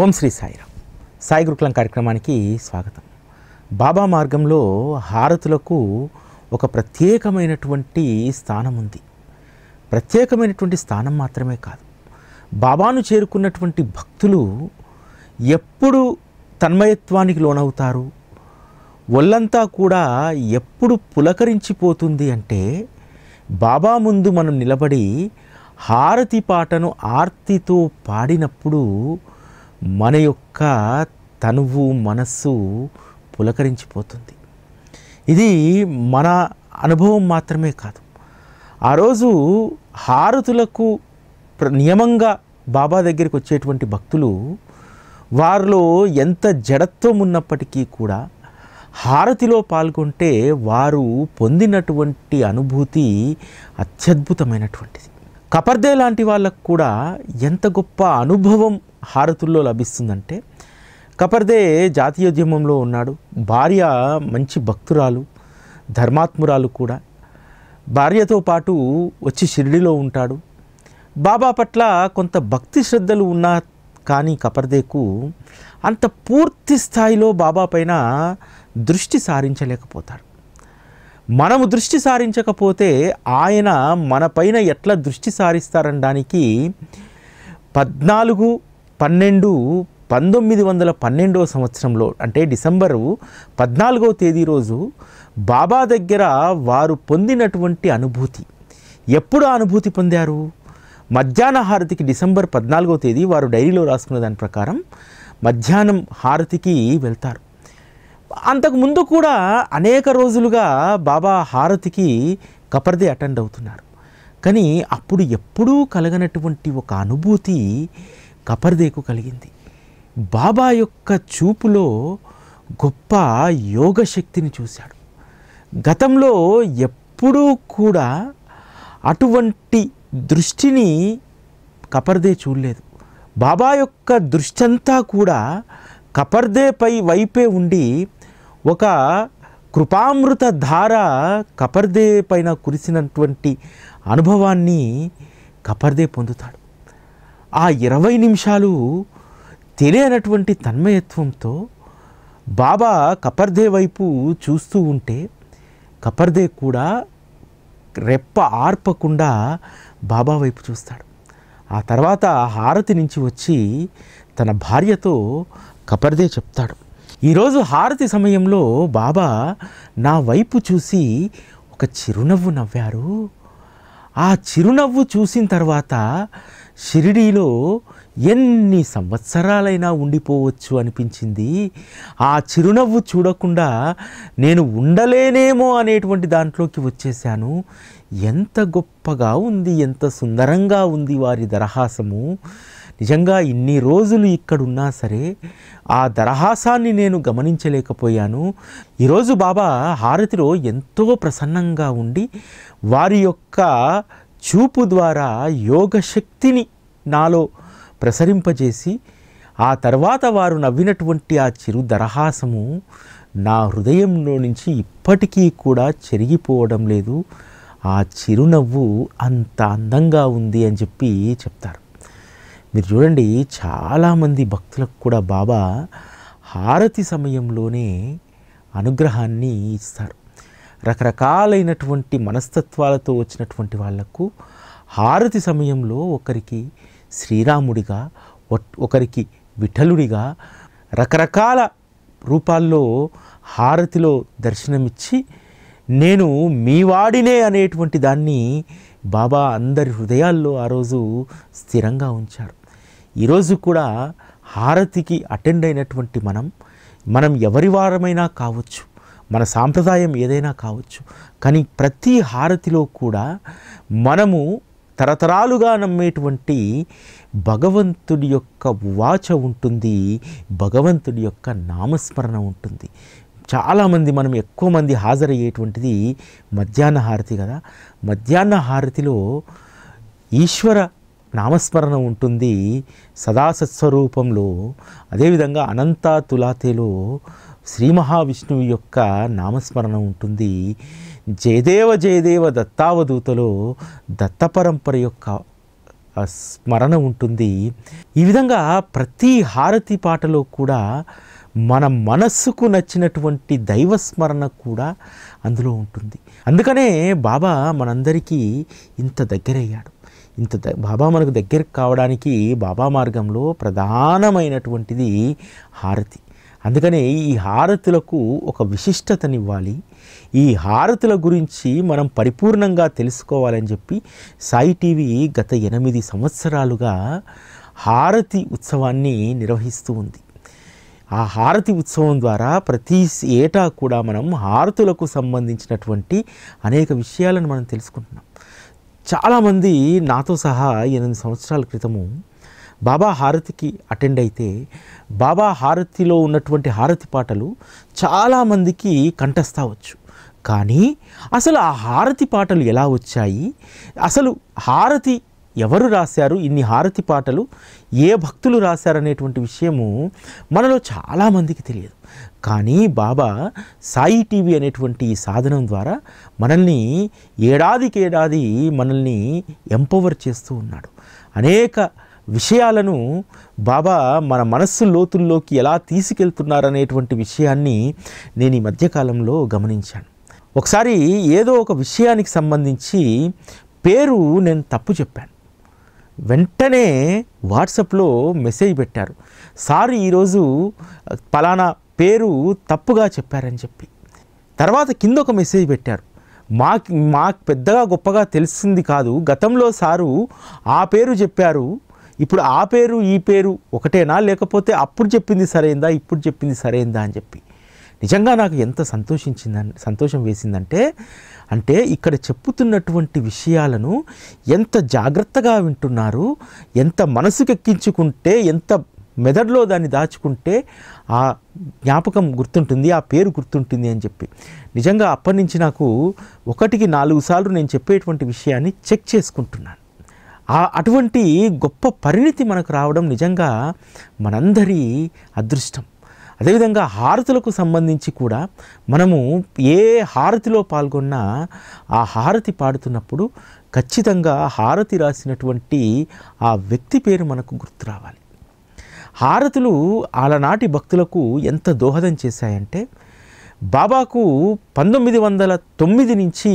ఓం శ్రీ సాయిరామ్ సాయి గురుకులం కార్యక్రమానికి స్వాగతం బాబా మార్గంలో హారతులకు ఒక ప్రత్యేకమైనటువంటి స్థానం ఉంది ప్రత్యేకమైనటువంటి స్థానం మాత్రమే కాదు బాబాను చేరుకున్నటువంటి భక్తులు ఎప్పుడు తన్మయత్వానికి లోనవుతారు ఒళ్ళంతా కూడా ఎప్పుడు పులకరించిపోతుంది అంటే బాబా ముందు మనం నిలబడి హారతి పాటను ఆర్తితో పాడినప్పుడు మన యొక్క తనువు మనస్సు పులకరించిపోతుంది ఇది మన అనుభవం మాత్రమే కాదు ఆ రోజు హారతులకు నియమంగా బాబా దగ్గరికి వచ్చేటువంటి భక్తులు వారిలో ఎంత జడత్వం ఉన్నప్పటికీ కూడా హారతిలో పాల్గొంటే వారు పొందినటువంటి అనుభూతి అత్యద్భుతమైనటువంటిది కపర్దే లాంటి వాళ్ళకు కూడా ఎంత గొప్ప అనుభవం హారతుల్లో లభిస్తుందంటే కపర్దే జాతీయోద్యమంలో ఉన్నాడు భార్య మంచి భక్తురాలు ధర్మాత్మురాలు కూడా భార్యతో పాటు వచ్చి షిరిడిలో ఉంటాడు బాబా పట్ల కొంత భక్తి శ్రద్ధలు ఉన్నా కానీ కపర్దేకు అంత పూర్తి స్థాయిలో బాబా పైన దృష్టి సారించలేకపోతాడు మనము దృష్టి సారించకపోతే ఆయన మనపైన ఎట్లా దృష్టి సారిస్తారనడానికి పద్నాలుగు పన్నెండు పంతొమ్మిది వందల పన్నెండవ సంవత్సరంలో అంటే డిసెంబరు పద్నాలుగవ తేదీ రోజు బాబా దగ్గర వారు పొందినటువంటి అనుభూతి ఎప్పుడు అనుభూతి పొందారు మధ్యాహ్న హారతికి డిసెంబర్ పద్నాలుగో తేదీ వారు డైరీలో రాసుకున్న దాని ప్రకారం మధ్యాహ్నం హారతికి వెళ్తారు అంతకు ముందు కూడా అనేక రోజులుగా బాబా హారతికి కపర్ది అటెండ్ అవుతున్నారు కానీ అప్పుడు ఎప్పుడూ కలగనటువంటి ఒక అనుభూతి కపర్దేకు కలిగింది బాబా యొక్క చూపులో గొప్ప యోగ శక్తిని చూశాడు గతంలో ఎప్పుడూ కూడా అటువంటి దృష్టిని కపర్దే చూడలేదు బాబా యొక్క దృష్టి అంతా కూడా కపర్దేపై వైపే ఉండి ఒక కృపామృత ధార కపర్దే పైన కురిసినటువంటి అనుభవాన్ని కపర్దే పొందుతాడు ఆ ఇరవై నిమిషాలు తెలియనటువంటి తన్మయత్వంతో బాబా కపర్దే వైపు చూస్తూ ఉంటే కపర్దే కూడా రెప్ప ఆర్పకుండా బాబా వైపు చూస్తాడు ఆ తర్వాత హారతి నుంచి వచ్చి తన భార్యతో కపర్దే చెప్తాడు ఈరోజు హారతి సమయంలో బాబా నా వైపు చూసి ఒక చిరునవ్వు నవ్వారు ఆ చిరునవ్వు చూసిన తర్వాత షిరిడీలో ఎన్ని సంవత్సరాలైనా ఉండిపోవచ్చు అనిపించింది ఆ చిరునవ్వు చూడకుండా నేను ఉండలేనేమో అనేటువంటి దాంట్లోకి వచ్చేసాను ఎంత గొప్పగా ఉంది ఎంత సుందరంగా ఉంది వారి దరహాసము నిజంగా ఇన్ని రోజులు ఇక్కడున్నా సరే ఆ దరహాసాన్ని నేను గమనించలేకపోయాను ఈరోజు బాబా హారతిలో ఎంతో ప్రసన్నంగా ఉండి వారి యొక్క చూపు ద్వారా యోగ శక్తిని నాలో ప్రసరింపజేసి ఆ తర్వాత వారు నవ్వినటువంటి ఆ చిరు దరహాసము నా హృదయంలో నుంచి ఇప్పటికీ కూడా చెరిగిపోవడం లేదు ఆ చిరునవ్వు అంత అందంగా ఉంది అని చెప్పి చెప్తారు మీరు చూడండి చాలామంది భక్తులకు కూడా బాబా హారతి సమయంలోనే అనుగ్రహాన్ని ఇస్తారు రకరకాలైనటువంటి మనస్తత్వాలతో వచ్చినటువంటి వాళ్లకు హారతి సమయంలో ఒకరికి శ్రీరాముడిగా ఒకరికి విఠలుడిగా రకరకాల రూపాల్లో హారతిలో దర్శనమిచ్చి నేను మీ వాడినే అనేటువంటి దాన్ని బాబా అందరి హృదయాల్లో ఆ రోజు స్థిరంగా ఉంచారు ఈరోజు కూడా హారతికి అటెండ్ అయినటువంటి మనం మనం ఎవరి వారమైనా కావచ్చు మన సాంప్రదాయం ఏదైనా కావచ్చు కానీ ప్రతి హారతిలో కూడా మనము తరతరాలుగా నమ్మేటువంటి భగవంతుడి యొక్క వాచ ఉంటుంది భగవంతుడి యొక్క నామస్మరణ ఉంటుంది చాలామంది మనం ఎక్కువ మంది హాజరయ్యేటువంటిది మధ్యాహ్న హారతి కదా మధ్యాహ్న హారతిలో ఈశ్వర నామస్మరణ ఉంటుంది సదాసత్స్వరూపంలో అదేవిధంగా అనంత తులాతేలో శ్రీ మహావిష్ణువు యొక్క నామస్మరణ ఉంటుంది జయదేవ జయదేవ దత్తావధూతలో దత్తపరంపర యొక్క స్మరణ ఉంటుంది ఈ విధంగా ప్రతి హారతి పాటలో కూడా మన మనస్సుకు నచ్చినటువంటి దైవస్మరణ కూడా అందులో ఉంటుంది అందుకనే బాబా మనందరికీ ఇంత దగ్గరయ్యాడు ఇంత బాబా మనకు దగ్గరికి కావడానికి బాబా మార్గంలో ప్రధానమైనటువంటిది హారతి అందుకనే ఈ హారతులకు ఒక విశిష్టతనివ్వాలి ఈ హారతుల గురించి మనం పరిపూర్ణంగా తెలుసుకోవాలని చెప్పి సాయి టీవీ గత ఎనిమిది సంవత్సరాలుగా హారతి ఉత్సవాన్ని నిర్వహిస్తూ ఉంది ఆ హారతి ఉత్సవం ద్వారా ప్రతి ఏటా కూడా మనం హారతులకు సంబంధించినటువంటి అనేక విషయాలను మనం తెలుసుకుంటున్నాం చాలామంది నాతో సహా ఎనిమిది సంవత్సరాల క్రితము బాబా హారతికి అటెండ్ అయితే బాబా హారతిలో ఉన్నటువంటి హారతి పాటలు చాలామందికి కంటస్తావచ్చు కానీ అసలు ఆ హారతి పాటలు ఎలా వచ్చాయి అసలు హారతి ఎవరు రాశారు ఇన్ని హారతి పాటలు ఏ భక్తులు రాశారనేటువంటి విషయము మనలో చాలామందికి తెలియదు కానీ బాబా సాయి టీవీ అనేటువంటి సాధనం ద్వారా మనల్ని ఏడాదికి ఏడాది మనల్ని ఎంపవర్ చేస్తూ ఉన్నాడు అనేక విషయాలను బాబా మన మనస్సు లోతుల్లోకి ఎలా తీసుకెళ్తున్నారనేటువంటి విషయాన్ని నేను ఈ మధ్యకాలంలో గమనించాను ఒకసారి ఏదో ఒక విషయానికి సంబంధించి పేరు నేను తప్పు చెప్పాను వెంటనే వాట్సాప్లో మెసేజ్ పెట్టారు సార్ ఈరోజు పలానా పేరు తప్పుగా చెప్పారని చెప్పి తర్వాత కింద ఒక మెసేజ్ పెట్టారు మాకు మాకు పెద్దగా గొప్పగా తెలిసింది కాదు గతంలో సారు ఆ పేరు చెప్పారు ఇప్పుడు ఆ పేరు ఈ పేరు ఒకటేనా లేకపోతే అప్పుడు చెప్పింది సరైందా ఇప్పుడు చెప్పింది సరైందా అని చెప్పి నిజంగా నాకు ఎంత సంతోషించిందని సంతోషం వేసిందంటే అంటే ఇక్కడ చెప్పుతున్నటువంటి విషయాలను ఎంత జాగ్రత్తగా వింటున్నారు ఎంత మనసుకెక్కించుకుంటే ఎంత మెదడులో దాన్ని దాచుకుంటే ఆ జ్ఞాపకం గుర్తుంటుంది ఆ పేరు గుర్తుంటుంది అని చెప్పి నిజంగా అప్పటి నుంచి నాకు ఒకటికి నాలుగు సార్లు నేను చెప్పేటువంటి విషయాన్ని చెక్ చేసుకుంటున్నాను ఆ అటువంటి గొప్ప పరిణితి మనకు రావడం నిజంగా మనందరి అదృష్టం అదేవిధంగా హారతులకు సంబంధించి కూడా మనము ఏ హారతిలో పాల్గొన్నా ఆ హారతి పాడుతున్నప్పుడు ఖచ్చితంగా హారతి రాసినటువంటి ఆ వ్యక్తి పేరు మనకు గుర్తు రావాలి హారతులు ఆలనాటి భక్తులకు ఎంత దోహదం చేశాయంటే బాబాకు పంతొమ్మిది వందల తొమ్మిది నుంచి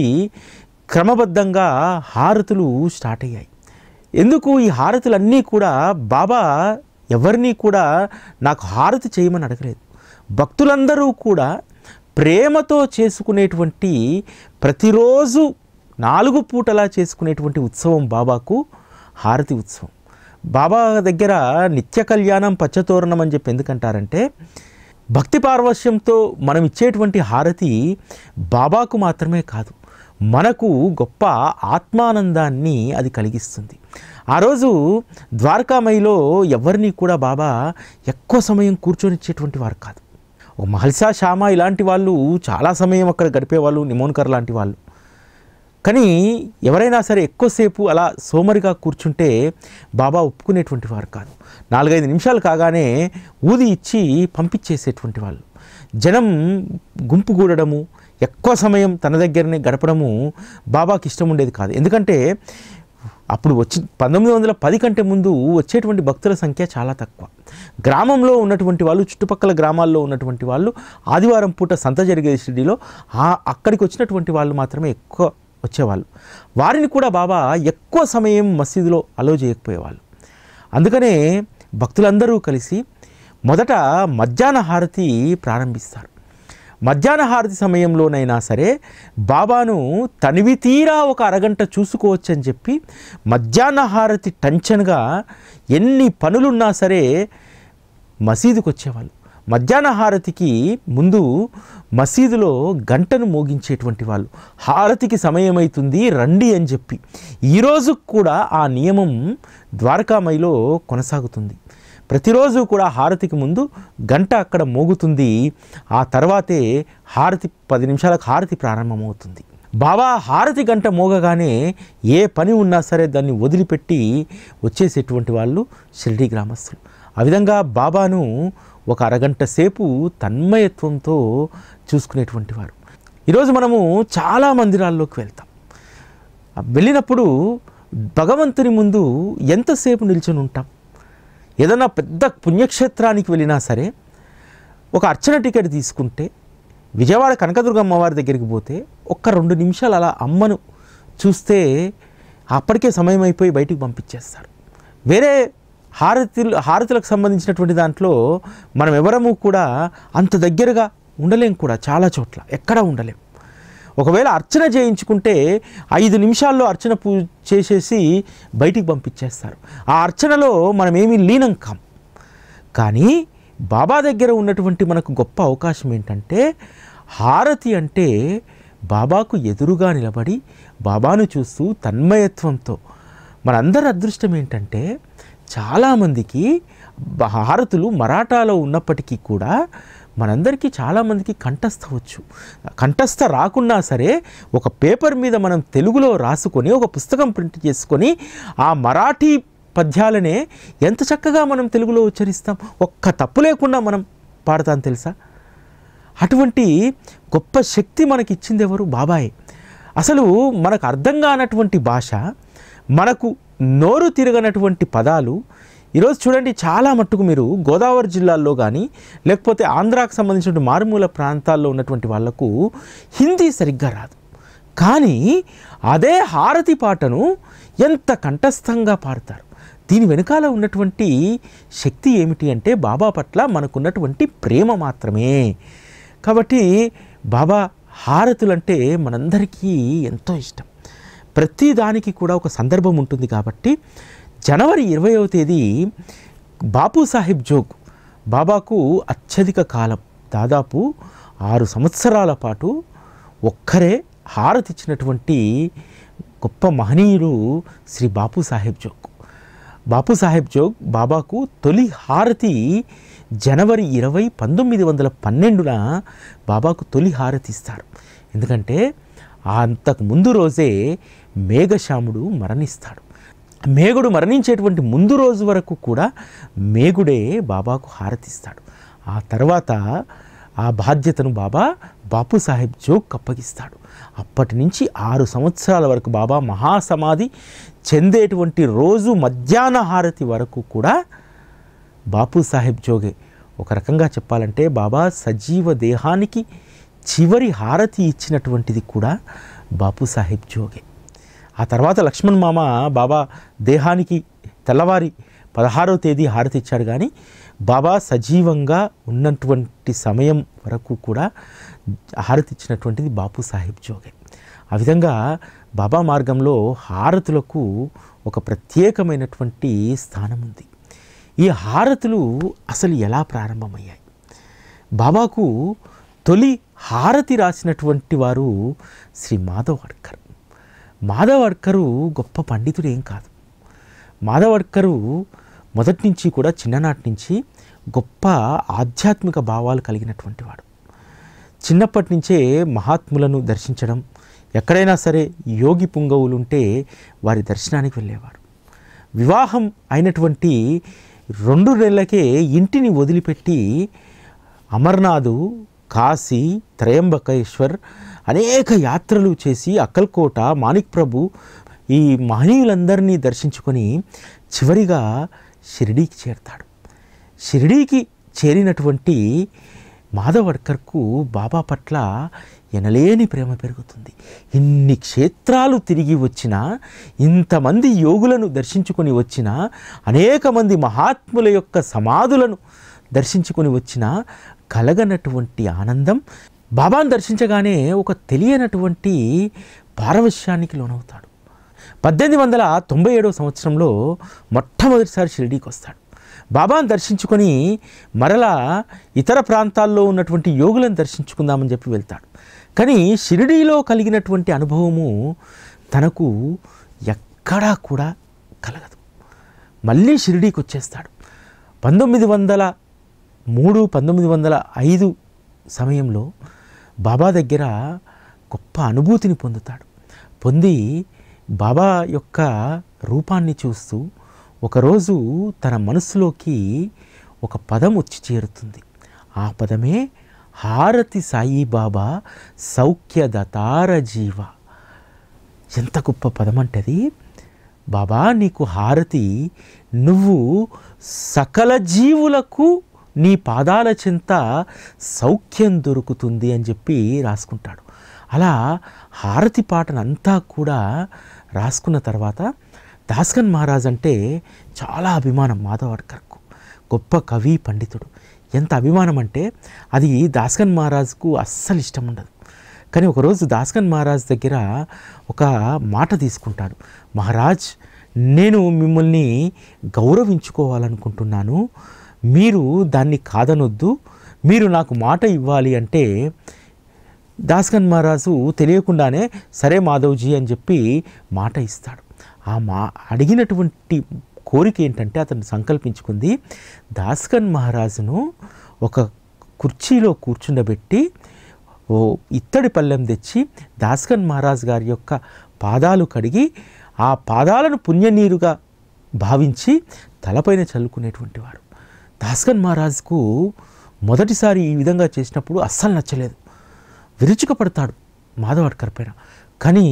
క్రమబద్ధంగా హారతులు స్టార్ట్ అయ్యాయి ఎందుకు ఈ హారతులన్నీ కూడా బాబా ఎవరిని కూడా నాకు హారతి చేయమని అడగలేదు భక్తులందరూ కూడా ప్రేమతో చేసుకునేటువంటి ప్రతిరోజు నాలుగు పూటలా చేసుకునేటువంటి ఉత్సవం బాబాకు హారతి ఉత్సవం బాబా దగ్గర నిత్య కళ్యాణం పచ్చతోరణం అని చెప్పి ఎందుకంటారంటే భక్తి పార్వశ్యంతో మనం ఇచ్చేటువంటి హారతి బాబాకు మాత్రమే కాదు మనకు గొప్ప ఆత్మానందాన్ని అది కలిగిస్తుంది ఆ రోజు ద్వారకామయిలో ఎవరిని కూడా బాబా ఎక్కువ సమయం కూర్చొనిచ్చేటువంటి వారు కాదు ఓ మహల్సా షామా ఇలాంటి వాళ్ళు చాలా సమయం అక్కడ గడిపేవాళ్ళు నిమోన్కర్ లాంటి వాళ్ళు కానీ ఎవరైనా సరే ఎక్కువసేపు అలా సోమరిగా కూర్చుంటే బాబా ఒప్పుకునేటువంటి వారు కాదు నాలుగైదు నిమిషాలు కాగానే ఊది ఇచ్చి పంపించేసేటువంటి వాళ్ళు జనం గుంపు కూడడము ఎక్కువ సమయం తన దగ్గరనే గడపడము బాబాకి ఇష్టం ఉండేది కాదు ఎందుకంటే అప్పుడు వచ్చి పంతొమ్మిది వందల పది కంటే ముందు వచ్చేటువంటి భక్తుల సంఖ్య చాలా తక్కువ గ్రామంలో ఉన్నటువంటి వాళ్ళు చుట్టుపక్కల గ్రామాల్లో ఉన్నటువంటి వాళ్ళు ఆదివారం పూట సంత జరిగే షిరిడీలో ఆ అక్కడికి వచ్చినటువంటి వాళ్ళు మాత్రమే ఎక్కువ వచ్చేవాళ్ళు వారిని కూడా బాబా ఎక్కువ సమయం మసీదులో అలో చేయకపోయేవాళ్ళు అందుకనే భక్తులందరూ కలిసి మొదట మధ్యాహ్న హారతి ప్రారంభిస్తారు మధ్యాహ్న హారతి సమయంలోనైనా సరే బాబాను తనివి తీరా ఒక అరగంట చూసుకోవచ్చని చెప్పి మధ్యాహ్న హారతి టెన్షన్గా ఎన్ని పనులున్నా సరే మసీదుకు వచ్చేవాళ్ళు మధ్యాహ్న హారతికి ముందు మసీదులో గంటను మోగించేటువంటి వాళ్ళు హారతికి సమయమవుతుంది రండి అని చెప్పి ఈరోజు కూడా ఆ నియమం ద్వారకామైలో కొనసాగుతుంది ప్రతిరోజు కూడా హారతికి ముందు గంట అక్కడ మోగుతుంది ఆ తర్వాతే హారతి పది నిమిషాలకు హారతి ప్రారంభమవుతుంది బాబా హారతి గంట మోగగానే ఏ పని ఉన్నా సరే దాన్ని వదిలిపెట్టి వచ్చేసేటువంటి వాళ్ళు షిరిడి గ్రామస్తులు ఆ విధంగా బాబాను ఒక అరగంట సేపు తన్మయత్వంతో చూసుకునేటువంటి వారు ఈరోజు మనము చాలా మందిరాల్లోకి వెళ్తాం వెళ్ళినప్పుడు భగవంతుని ముందు ఎంతసేపు నిల్చొని ఉంటాం ఏదైనా పెద్ద పుణ్యక్షేత్రానికి వెళ్ళినా సరే ఒక అర్చన టికెట్ తీసుకుంటే విజయవాడ కనకదుర్గమ్మ వారి దగ్గరికి పోతే ఒక్క రెండు నిమిషాలు అలా అమ్మను చూస్తే అప్పటికే సమయం అయిపోయి బయటికి పంపించేస్తారు వేరే హారతిలు హారతులకు సంబంధించినటువంటి దాంట్లో మనం ఎవరము కూడా అంత దగ్గరగా ఉండలేం కూడా చాలా చోట్ల ఎక్కడా ఉండలేం ఒకవేళ అర్చన చేయించుకుంటే ఐదు నిమిషాల్లో అర్చన పూజ చేసేసి బయటికి పంపించేస్తారు ఆ అర్చనలో మనం ఏమీ లీనం కాం కానీ బాబా దగ్గర ఉన్నటువంటి మనకు గొప్ప అవకాశం ఏంటంటే హారతి అంటే బాబాకు ఎదురుగా నిలబడి బాబాను చూస్తూ తన్మయత్వంతో మనందరి అదృష్టం ఏంటంటే చాలామందికి హారతులు మరాఠాలో ఉన్నప్పటికీ కూడా మనందరికీ చాలామందికి కంఠస్థ వచ్చు కంఠస్థ రాకున్నా సరే ఒక పేపర్ మీద మనం తెలుగులో రాసుకొని ఒక పుస్తకం ప్రింట్ చేసుకొని ఆ మరాఠీ పద్యాలనే ఎంత చక్కగా మనం తెలుగులో ఉచ్చరిస్తాం ఒక్క తప్పు లేకుండా మనం పాడతాం తెలుసా అటువంటి గొప్ప శక్తి మనకి ఇచ్చింది ఎవరు బాబాయ్ అసలు మనకు అర్థం కానటువంటి భాష మనకు నోరు తిరగనటువంటి పదాలు ఈరోజు చూడండి చాలా మట్టుకు మీరు గోదావరి జిల్లాల్లో కానీ లేకపోతే ఆంధ్రాకు సంబంధించిన మారుమూల ప్రాంతాల్లో ఉన్నటువంటి వాళ్లకు హిందీ సరిగ్గా రాదు కానీ అదే హారతి పాటను ఎంత కంఠస్థంగా పాడతారు దీని వెనుకాల ఉన్నటువంటి శక్తి ఏమిటి అంటే బాబా పట్ల మనకున్నటువంటి ప్రేమ మాత్రమే కాబట్టి బాబా హారతులు అంటే మనందరికీ ఎంతో ఇష్టం ప్రతి దానికి కూడా ఒక సందర్భం ఉంటుంది కాబట్టి జనవరి ఇరవైవ తేదీ బాపు సాహెబ్ జోగ్ బాబాకు అత్యధిక కాలం దాదాపు ఆరు సంవత్సరాల పాటు ఒక్కరే హారతిచ్చినటువంటి గొప్ప మహనీయుడు శ్రీ బాపు సాహెబ్ జోగ్ బాపు సాహెబ్ జోగ్ బాబాకు తొలి హారతి జనవరి ఇరవై పంతొమ్మిది వందల పన్నెండున బాబాకు తొలి హారతి ఇస్తారు ఎందుకంటే అంతకు ముందు రోజే మేఘశ్యాముడు మరణిస్తాడు మేగుడు మరణించేటువంటి ముందు రోజు వరకు కూడా మేగుడే బాబాకు హారతిస్తాడు ఆ తర్వాత ఆ బాధ్యతను బాబా బాపు సాహెబ్ జోక్ అప్పగిస్తాడు అప్పటి నుంచి ఆరు సంవత్సరాల వరకు బాబా మహాసమాధి చెందేటువంటి రోజు మధ్యాహ్న హారతి వరకు కూడా బాపు సాహెబ్ జోగే ఒక రకంగా చెప్పాలంటే బాబా సజీవ దేహానికి చివరి హారతి ఇచ్చినటువంటిది కూడా బాపు సాహెబ్ జోగే ఆ తర్వాత లక్ష్మణ్ మామ బాబా దేహానికి తెల్లవారి పదహారవ తేదీ హారతి ఇచ్చాడు కానీ బాబా సజీవంగా ఉన్నటువంటి సమయం వరకు కూడా హారతి ఇచ్చినటువంటిది బాపు సాహెబ్ జోగే ఆ విధంగా బాబా మార్గంలో హారతులకు ఒక ప్రత్యేకమైనటువంటి స్థానం ఉంది ఈ హారతులు అసలు ఎలా ప్రారంభమయ్యాయి బాబాకు తొలి హారతి రాసినటువంటి వారు శ్రీ మాధవ్ అడ్కర్ మాధవర్కరు గొప్ప పండితుడు ఏం కాదు మాధవర్కరు మొదటి నుంచి కూడా చిన్ననాటి నుంచి గొప్ప ఆధ్యాత్మిక భావాలు కలిగినటువంటి వాడు చిన్నప్పటి నుంచే మహాత్ములను దర్శించడం ఎక్కడైనా సరే యోగి పుంగవులుంటే వారి దర్శనానికి వెళ్ళేవాడు వివాహం అయినటువంటి రెండు నెలలకే ఇంటిని వదిలిపెట్టి అమర్నాథు కాశీ త్రయంబకేశ్వర్ అనేక యాత్రలు చేసి అక్కల్కోట మాణిక్ ప్రభు ఈ మహనీయులందరినీ దర్శించుకొని చివరిగా షిరిడీకి చేరతాడు షిరిడీకి చేరినటువంటి మాధవడ్కర్కు బాబా పట్ల ఎనలేని ప్రేమ పెరుగుతుంది ఇన్ని క్షేత్రాలు తిరిగి వచ్చిన ఇంతమంది యోగులను దర్శించుకొని వచ్చిన అనేక మంది మహాత్ముల యొక్క సమాధులను దర్శించుకొని వచ్చిన కలగనటువంటి ఆనందం బాబాను దర్శించగానే ఒక తెలియనటువంటి పారవశ్యానికి లోనవుతాడు పద్దెనిమిది వందల తొంభై ఏడవ సంవత్సరంలో మొట్టమొదటిసారి షిరిడీకి వస్తాడు బాబాను దర్శించుకొని మరలా ఇతర ప్రాంతాల్లో ఉన్నటువంటి యోగులను దర్శించుకుందామని చెప్పి వెళ్తాడు కానీ షిరిడీలో కలిగినటువంటి అనుభవము తనకు ఎక్కడా కూడా కలగదు మళ్ళీ షిరిడీకి వచ్చేస్తాడు పంతొమ్మిది వందల మూడు పంతొమ్మిది వందల ఐదు సమయంలో బాబా దగ్గర గొప్ప అనుభూతిని పొందుతాడు పొంది బాబా యొక్క రూపాన్ని చూస్తూ ఒకరోజు తన మనసులోకి ఒక పదం వచ్చి చేరుతుంది ఆ పదమే హారతి సాయిబాబా సౌఖ్యదతార జీవ ఎంత గొప్ప పదం అది బాబా నీకు హారతి నువ్వు సకల జీవులకు నీ పాదాల చింత సౌఖ్యం దొరుకుతుంది అని చెప్పి రాసుకుంటాడు అలా హారతి పాటను అంతా కూడా రాసుకున్న తర్వాత దాస్కన్ మహారాజ్ అంటే చాలా అభిమానం మాధవాడ్కర్కు గొప్ప కవి పండితుడు ఎంత అభిమానం అంటే అది దాస్కన్ మహారాజ్కు అస్సలు ఇష్టం ఉండదు కానీ ఒకరోజు దాస్కన్ మహారాజ్ దగ్గర ఒక మాట తీసుకుంటాడు మహారాజ్ నేను మిమ్మల్ని గౌరవించుకోవాలనుకుంటున్నాను మీరు దాన్ని కాదనొద్దు మీరు నాకు మాట ఇవ్వాలి అంటే దాస్కన్ మహారాజు తెలియకుండానే సరే మాధవ్జీ అని చెప్పి మాట ఇస్తాడు ఆ మా అడిగినటువంటి కోరిక ఏంటంటే అతను సంకల్పించుకుంది దాస్కన్ మహారాజును ఒక కుర్చీలో కూర్చుండబెట్టి ఓ ఇత్తడి పళ్ళెం తెచ్చి దాస్కన్ మహారాజ్ గారి యొక్క పాదాలు కడిగి ఆ పాదాలను పుణ్యనీరుగా భావించి తలపైన చల్లుకునేటువంటి వారు దాస్కన్ మహారాజ్కు మొదటిసారి ఈ విధంగా చేసినప్పుడు అస్సలు నచ్చలేదు విరుచుకపడతాడు మాధవాడ్కర్ పైన కానీ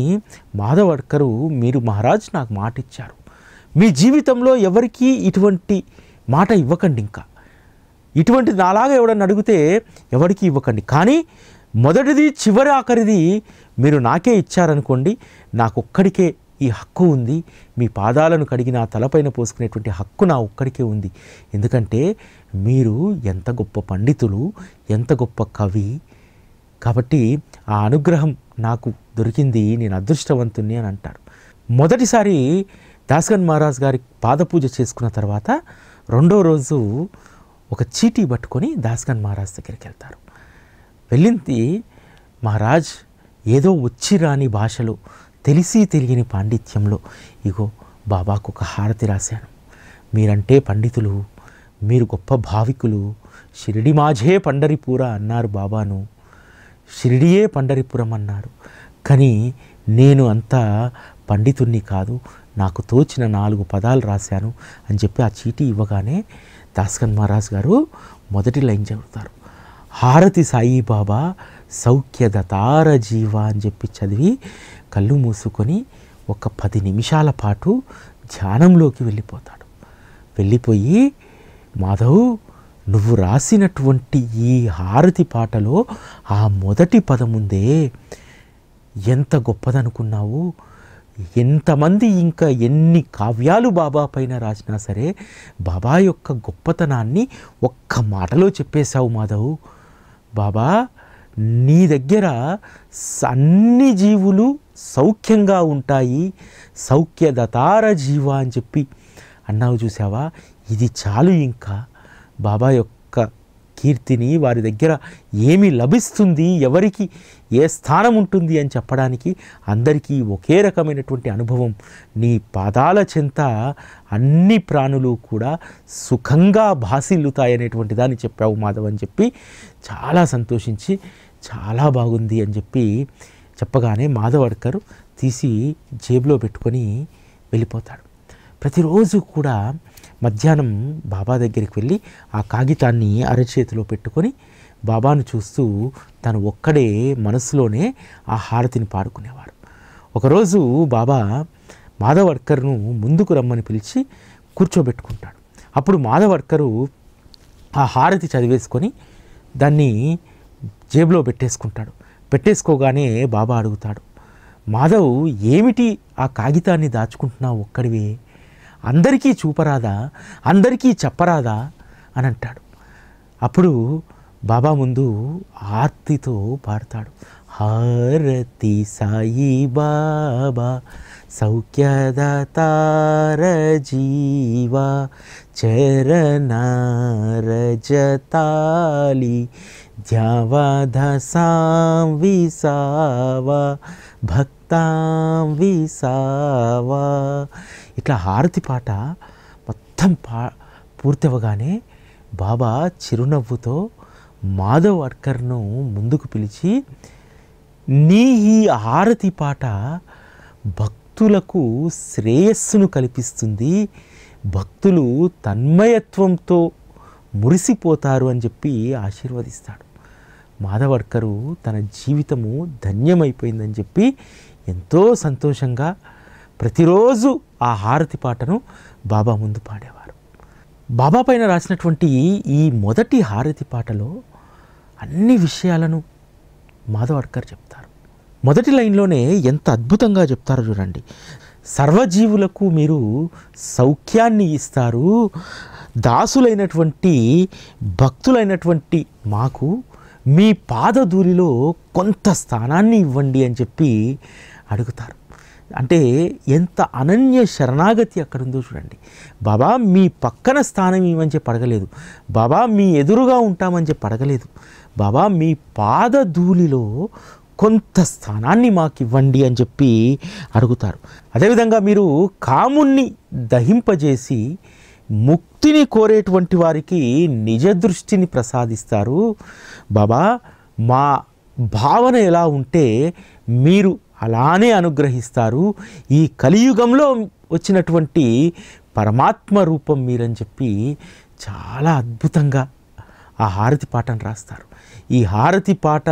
మాధవాడ్కరు మీరు మహారాజ్ నాకు మాట ఇచ్చారు మీ జీవితంలో ఎవరికీ ఇటువంటి మాట ఇవ్వకండి ఇంకా ఇటువంటి నాలాగా ఎవడని అడిగితే ఎవరికి ఇవ్వకండి కానీ మొదటిది చివరి ఆఖరిది మీరు నాకే ఇచ్చారనుకోండి నాకొక్కడికే ఈ హక్కు ఉంది మీ పాదాలను కడిగి నా తలపైన పోసుకునేటువంటి హక్కు నా ఒక్కడికే ఉంది ఎందుకంటే మీరు ఎంత గొప్ప పండితులు ఎంత గొప్ప కవి కాబట్టి ఆ అనుగ్రహం నాకు దొరికింది నేను అదృష్టవంతుని అని అంటారు మొదటిసారి దాస్గన్ మహారాజ్ గారి పాదపూజ చేసుకున్న తర్వాత రెండో రోజు ఒక చీటీ పట్టుకొని దాస్గన్ మహారాజ్ దగ్గరికి వెళ్తారు వెళ్ళింది మహారాజ్ ఏదో వచ్చి రాని భాషలో తెలిసి తెలియని పాండిత్యంలో ఇగో బాబాకు ఒక హారతి రాశాను మీరంటే పండితులు మీరు గొప్ప భావికులు షిరిడి మాఝే పండరిపూర అన్నారు బాబాను షిరిడియే పండరిపురం అన్నారు కానీ నేను అంత పండితుణ్ణి కాదు నాకు తోచిన నాలుగు పదాలు రాశాను అని చెప్పి ఆ చీటీ ఇవ్వగానే దాస్కన్ మహారాజ్ గారు మొదటి లైన్ చదువుతారు హారతి సాయిబాబా సౌఖ్యదతార జీవ అని చెప్పి చదివి కళ్ళు మూసుకొని ఒక పది నిమిషాల పాటు ధ్యానంలోకి వెళ్ళిపోతాడు వెళ్ళిపోయి మాధవ్ నువ్వు రాసినటువంటి ఈ హారతి పాటలో ఆ మొదటి పదముందే ఎంత గొప్పదనుకున్నావు ఎంతమంది ఇంకా ఎన్ని కావ్యాలు బాబా పైన రాసినా సరే బాబా యొక్క గొప్పతనాన్ని ఒక్క మాటలో చెప్పేశావు మాధవ్ బాబా నీ దగ్గర అన్ని జీవులు సౌఖ్యంగా ఉంటాయి సౌఖ్యదతార జీవ అని చెప్పి అన్నావు చూసావా ఇది చాలు ఇంకా బాబా యొక్క కీర్తిని వారి దగ్గర ఏమి లభిస్తుంది ఎవరికి ఏ స్థానం ఉంటుంది అని చెప్పడానికి అందరికీ ఒకే రకమైనటువంటి అనుభవం నీ పాదాల చెంత అన్ని ప్రాణులు కూడా సుఖంగా భాసిల్లుతాయనేటువంటి దాన్ని చెప్పావు మాధవ్ అని చెప్పి చాలా సంతోషించి చాలా బాగుంది అని చెప్పి చెప్పగానే అడ్కర్ తీసి జేబులో పెట్టుకొని వెళ్ళిపోతాడు ప్రతిరోజు కూడా మధ్యాహ్నం బాబా దగ్గరికి వెళ్ళి ఆ కాగితాన్ని అరచేతిలో పెట్టుకొని బాబాను చూస్తూ తను ఒక్కడే మనసులోనే ఆ హారతిని పాడుకునేవాడు ఒకరోజు బాబా అడ్కర్ను ముందుకు రమ్మని పిలిచి కూర్చోబెట్టుకుంటాడు అప్పుడు అడ్కరు ఆ హారతి చదివేసుకొని దాన్ని జేబులో పెట్టేసుకుంటాడు పెట్టేసుకోగానే బాబా అడుగుతాడు మాధవ్ ఏమిటి ఆ కాగితాన్ని దాచుకుంటున్నావు ఒక్కడివే అందరికీ చూపరాదా అందరికీ చెప్పరాదా అని అంటాడు అప్పుడు బాబా ముందు ఆర్తితో పాడతాడు హారతి సాయి బాబా సౌఖ్యదాతార జీవా రజతాలి ధ్యావాధసాం విసావా భక్తాం విసావా ఇట్లా హారతి పాట మొత్తం పా పూర్తవగానే బాబా చిరునవ్వుతో మాధవ్ అడ్కర్ను ముందుకు పిలిచి నీ ఈ హారతి పాట భక్తులకు శ్రేయస్సును కల్పిస్తుంది భక్తులు తన్మయత్వంతో మురిసిపోతారు అని చెప్పి ఆశీర్వదిస్తాడు మాధవర్కరు తన జీవితము ధన్యమైపోయిందని చెప్పి ఎంతో సంతోషంగా ప్రతిరోజు ఆ హారతి పాటను బాబా ముందు పాడేవారు బాబా పైన రాసినటువంటి ఈ మొదటి హారతి పాటలో అన్ని విషయాలను మాధవర్కర్ చెప్తారు మొదటి లైన్లోనే ఎంత అద్భుతంగా చెప్తారో చూడండి సర్వజీవులకు మీరు సౌఖ్యాన్ని ఇస్తారు దాసులైనటువంటి భక్తులైనటువంటి మాకు మీ పాదధూరిలో కొంత స్థానాన్ని ఇవ్వండి అని చెప్పి అడుగుతారు అంటే ఎంత అనన్య శరణాగతి అక్కడ ఉందో చూడండి బాబా మీ పక్కన స్థానం ఇవ్వని చెప్పి అడగలేదు బాబా మీ ఎదురుగా ఉంటామని చెప్పి అడగలేదు బాబా మీ పాదధూలిలో కొంత స్థానాన్ని మాకు ఇవ్వండి అని చెప్పి అడుగుతారు అదేవిధంగా మీరు కాముణ్ణి దహింపజేసి ముక్తిని కోరేటువంటి వారికి నిజ దృష్టిని ప్రసాదిస్తారు బాబా మా భావన ఎలా ఉంటే మీరు అలానే అనుగ్రహిస్తారు ఈ కలియుగంలో వచ్చినటువంటి పరమాత్మ రూపం మీరని చెప్పి చాలా అద్భుతంగా ఆ హారతి పాటను రాస్తారు ఈ హారతి పాట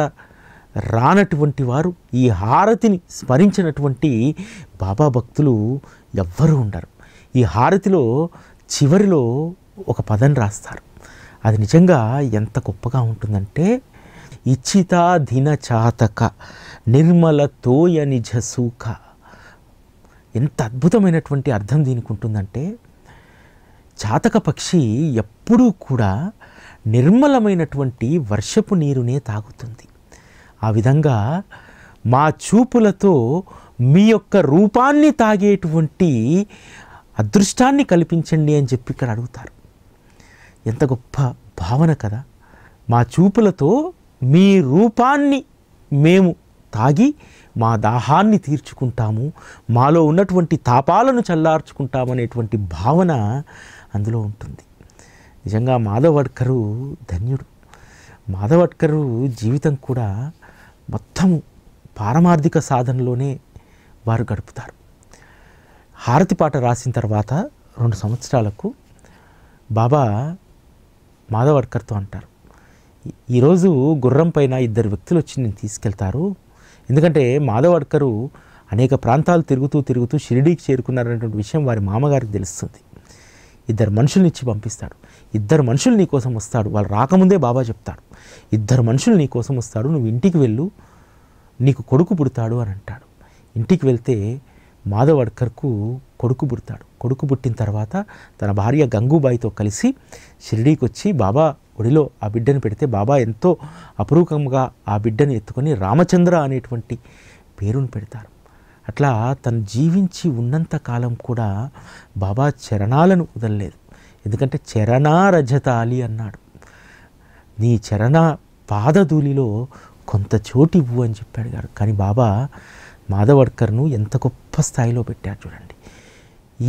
రానటువంటి వారు ఈ హారతిని స్మరించినటువంటి బాబా భక్తులు ఎవ్వరూ ఉండరు ఈ హారతిలో చివరిలో ఒక పదం రాస్తారు అది నిజంగా ఎంత గొప్పగా ఉంటుందంటే దిన చాతక నిర్మల తోయ నిజ సూఖ ఎంత అద్భుతమైనటువంటి అర్థం దీనికి ఉంటుందంటే చాతక పక్షి ఎప్పుడూ కూడా నిర్మలమైనటువంటి వర్షపు నీరునే తాగుతుంది ఆ విధంగా మా చూపులతో మీ యొక్క రూపాన్ని తాగేటువంటి అదృష్టాన్ని కల్పించండి అని చెప్పి ఇక్కడ అడుగుతారు ఎంత గొప్ప భావన కదా మా చూపులతో మీ రూపాన్ని మేము తాగి మా దాహాన్ని తీర్చుకుంటాము మాలో ఉన్నటువంటి తాపాలను చల్లార్చుకుంటామనేటువంటి భావన అందులో ఉంటుంది నిజంగా మాధవడ్కరు ధన్యుడు మాధవడ్కరు జీవితం కూడా మొత్తము పారమార్థిక సాధనలోనే వారు గడుపుతారు హారతి పాట రాసిన తర్వాత రెండు సంవత్సరాలకు బాబా మాధవడ్కర్తో అంటారు ఈరోజు గుర్రం పైన ఇద్దరు వ్యక్తులు వచ్చి నేను తీసుకెళ్తారు ఎందుకంటే మాధవడ్కరు అనేక ప్రాంతాలు తిరుగుతూ తిరుగుతూ షిరిడీకి చేరుకున్నారనేటువంటి విషయం వారి మామగారికి తెలుస్తుంది ఇద్దరు మనుషుల్ని ఇచ్చి పంపిస్తాడు ఇద్దరు మనుషులు నీ కోసం వస్తాడు వాళ్ళు రాకముందే బాబా చెప్తాడు ఇద్దరు మనుషులు నీ కోసం వస్తాడు నువ్వు ఇంటికి వెళ్ళు నీకు కొడుకు పుడతాడు అని అంటాడు ఇంటికి వెళ్తే మాధవడ్కర్కు కొడుకు పుడతాడు కొడుకు పుట్టిన తర్వాత తన భార్య గంగూబాయితో కలిసి షిరిడీకి వచ్చి బాబా ఒడిలో ఆ బిడ్డను పెడితే బాబా ఎంతో అపురూపంగా ఆ బిడ్డను ఎత్తుకొని రామచంద్ర అనేటువంటి పేరును పెడతారు అట్లా తను జీవించి ఉన్నంత కాలం కూడా బాబా చరణాలను వదలలేదు ఎందుకంటే చరణారజతాలి అన్నాడు నీ చరణ పాదధూలిలో కొంత చోటు ఇవ్వు అని చెప్పాడు గారు కానీ బాబా మాధవర్కర్ను ఎంత గొప్ప స్థాయిలో పెట్టారు చూడండి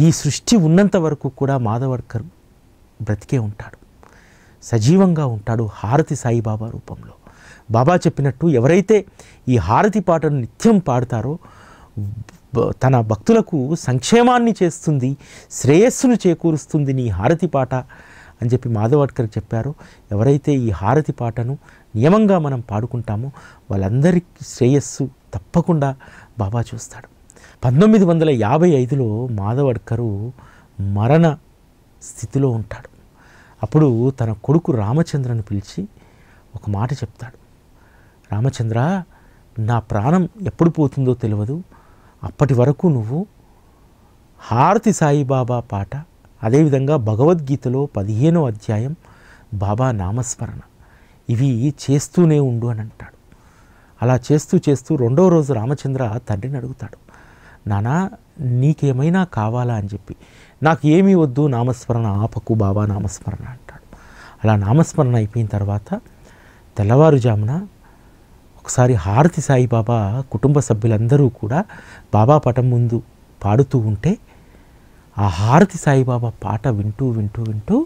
ఈ సృష్టి ఉన్నంత వరకు కూడా మాధవర్కర్ బ్రతికే ఉంటాడు సజీవంగా ఉంటాడు హారతి సాయిబాబా రూపంలో బాబా చెప్పినట్టు ఎవరైతే ఈ హారతి పాటను నిత్యం పాడతారో తన భక్తులకు సంక్షేమాన్ని చేస్తుంది శ్రేయస్సును చేకూరుస్తుంది నీ హారతి పాట అని చెప్పి మాధవడ్కర్ చెప్పారు ఎవరైతే ఈ హారతి పాటను నియమంగా మనం పాడుకుంటామో వాళ్ళందరి శ్రేయస్సు తప్పకుండా బాబా చూస్తాడు పంతొమ్మిది వందల యాభై ఐదులో మాధవడ్కరు మరణ స్థితిలో ఉంటాడు అప్పుడు తన కొడుకు రామచంద్రను పిలిచి ఒక మాట చెప్తాడు రామచంద్ర నా ప్రాణం ఎప్పుడు పోతుందో తెలియదు అప్పటి వరకు నువ్వు హారతి సాయిబాబా పాట అదేవిధంగా భగవద్గీతలో పదిహేనో అధ్యాయం బాబా నామస్మరణ ఇవి చేస్తూనే ఉండు అని అంటాడు అలా చేస్తూ చేస్తూ రెండో రోజు రామచంద్ర తండ్రిని అడుగుతాడు నానా నీకేమైనా కావాలా అని చెప్పి నాకు ఏమీ వద్దు నామస్మరణ ఆపకు బాబా నామస్మరణ అంటాడు అలా నామస్మరణ అయిపోయిన తర్వాత తెల్లవారుజామున ఒకసారి హారతి సాయిబాబా కుటుంబ సభ్యులందరూ కూడా బాబా పటం ముందు పాడుతూ ఉంటే ఆ హారతి సాయిబాబా పాట వింటూ వింటూ వింటూ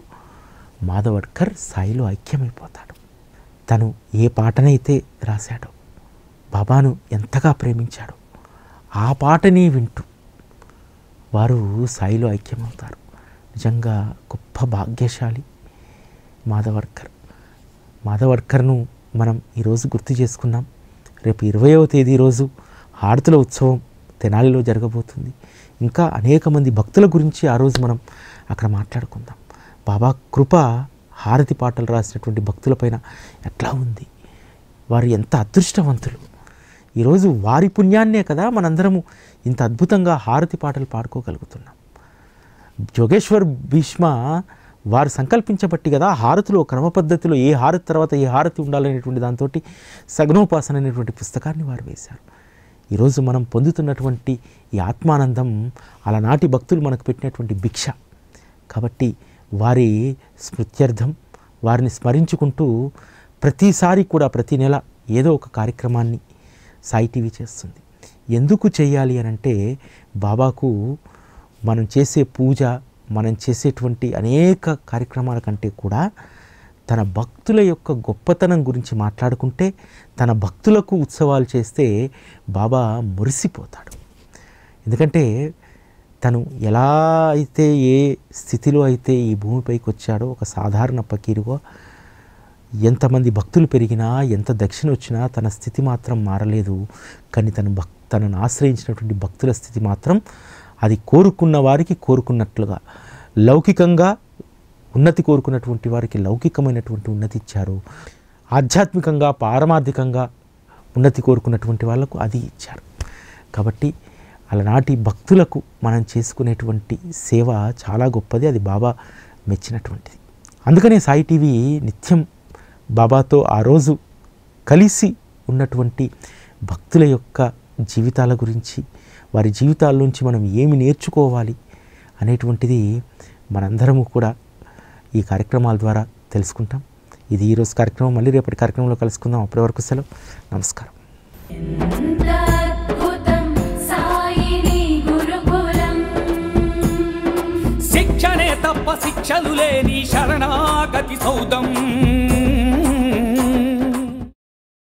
మాధవడ్కర్ సాయిలో ఐక్యమైపోతాడు తను ఏ పాటనైతే రాశాడో బాబాను ఎంతగా ప్రేమించాడు ఆ పాటని వింటూ వారు సాయిలో ఐక్యమవుతారు నిజంగా గొప్ప భాగ్యశాలి మాధవర్కర్ మాధవర్కర్ను మనం ఈరోజు గుర్తు చేసుకున్నాం రేపు ఇరవయవ తేదీ రోజు హారతుల ఉత్సవం తెనాలిలో జరగబోతుంది ఇంకా అనేక మంది భక్తుల గురించి ఆ రోజు మనం అక్కడ మాట్లాడుకుందాం బాబా కృప హారతి పాటలు రాసినటువంటి భక్తులపైన ఎట్లా ఉంది వారు ఎంత అదృష్టవంతులు ఈరోజు వారి పుణ్యాన్నే కదా మనందరము ఇంత అద్భుతంగా హారతి పాటలు పాడుకోగలుగుతున్నాం జోగేశ్వర్ భీష్మ వారు సంకల్పించబట్టి కదా హారతిలో క్రమ పద్ధతిలో ఏ హారతి తర్వాత ఏ హారతి ఉండాలనేటువంటి దాంతో సగ్నోపాసన అనేటువంటి పుస్తకాన్ని వారు వేశారు ఈరోజు మనం పొందుతున్నటువంటి ఈ ఆత్మానందం అలనాటి భక్తులు మనకు పెట్టినటువంటి భిక్ష కాబట్టి వారి స్మృత్యర్థం వారిని స్మరించుకుంటూ ప్రతిసారి కూడా ప్రతి నెల ఏదో ఒక కార్యక్రమాన్ని సాయి చేస్తుంది ఎందుకు చేయాలి అని అంటే బాబాకు మనం చేసే పూజ మనం చేసేటువంటి అనేక కార్యక్రమాల కంటే కూడా తన భక్తుల యొక్క గొప్పతనం గురించి మాట్లాడుకుంటే తన భక్తులకు ఉత్సవాలు చేస్తే బాబా మురిసిపోతాడు ఎందుకంటే తను ఎలా అయితే ఏ స్థితిలో అయితే ఈ భూమిపైకి వచ్చాడో ఒక సాధారణ పకీరుగా ఎంతమంది భక్తులు పెరిగినా ఎంత దక్షిణ వచ్చినా తన స్థితి మాత్రం మారలేదు కానీ తను భక్ తనను ఆశ్రయించినటువంటి భక్తుల స్థితి మాత్రం అది కోరుకున్న వారికి కోరుకున్నట్లుగా లౌకికంగా ఉన్నతి కోరుకున్నటువంటి వారికి లౌకికమైనటువంటి ఉన్నతి ఇచ్చారు ఆధ్యాత్మికంగా పారమార్థికంగా ఉన్నతి కోరుకున్నటువంటి వాళ్లకు అది ఇచ్చారు కాబట్టి అలనాటి భక్తులకు మనం చేసుకునేటువంటి సేవ చాలా గొప్పది అది బాబా మెచ్చినటువంటిది అందుకనే సాయి టీవీ నిత్యం బాబాతో ఆ రోజు కలిసి ఉన్నటువంటి భక్తుల యొక్క జీవితాల గురించి వారి జీవితాల నుంచి మనం ఏమి నేర్చుకోవాలి అనేటువంటిది మనందరము కూడా ఈ కార్యక్రమాల ద్వారా తెలుసుకుంటాం ఇది ఈరోజు కార్యక్రమం మళ్ళీ రేపటి కార్యక్రమంలో కలుసుకుందాం అప్పటి వరకు సెలవు నమస్కారం శిక్షణే తప్ప శిక్షలు లేని శరణాగతి సౌదం